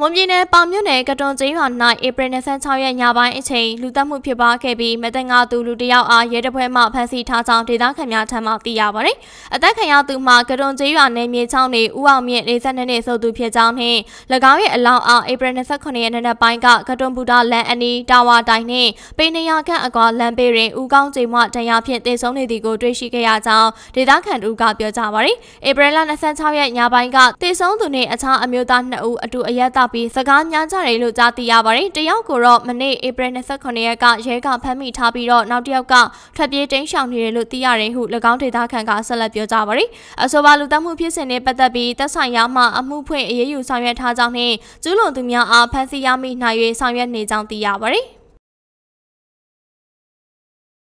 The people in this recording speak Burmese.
မွန်ပြည်နယ်ပေါင်မြို့နယ်ကတွန်ကျေးရွာ၌ဧပြီ26ရက်ညပိုင်းအချိန်လူသတ်မှုဖြစ်ပွားခဲ့ပြီးမတန်ငါသူလူတယောက်အားရဲတပ်ဖွဲ့မှဖမ်းဆီးထားကြောင်းဒေသခံများထံမှသိရပါတယ်။အသက်ခံရသူမှာကတွန်ကျေးရွာနယ်မြေချောင်းနေဦးအောင်မြင့်42နှစ်ဆိုသူဖြစ်ကြောင်းနှင့်၎င်းရဲ့အလောင်းအားဧပြီ29ရက်နေ့နက်ပိုင်းကကတွန်ဘူတာလန်အနီးတာဝါတိုင်နှင့်ပေနေရခန့်အကွာလန်ပေတွင်ဦးကောင်းကျေးမတရားဖြင့်တေဆုံးနေသည်ကိုတွေ့ရှိခဲ့ရကြောင်းဒေသခံတို့ကပြောကြားပါတယ်။ဧပြီ26ရက်ညပိုင်းကတေဆုံးသူနှင့်အခြားအမျိုးသား2ဦးအတူအရက်တာပြီးစကားများကြတယ်လို့ကြားသိရပါတယ်။တယောက်ကိုတော့မနေ့ဧပြီ29ရက်ကရဲကဖမ်းမိထားပြီးတော့နောက်တစ်ယောက်ကထွက်ပြေးတိမ်းရှောင်နေတယ်လို့သိရတယ်ဟု၎င်းဒေသခံကဆက်လက်ပြောကြားပါတယ်။အဆိုပါလူသတ်မှုဖြစ်စဉ်နဲ့ပတ်သက်ပြီးသက်ဆိုင်ရာမှအမှုဖွင့်အရေးယူဆောင်ရွက်ထားကြောင်းနဲ့ကျူးလွန်သူများအားဖမ်းဆီးရမိနိုင်၍ဆောင်ရွက်နေကြောင်းသိရပါတယ်။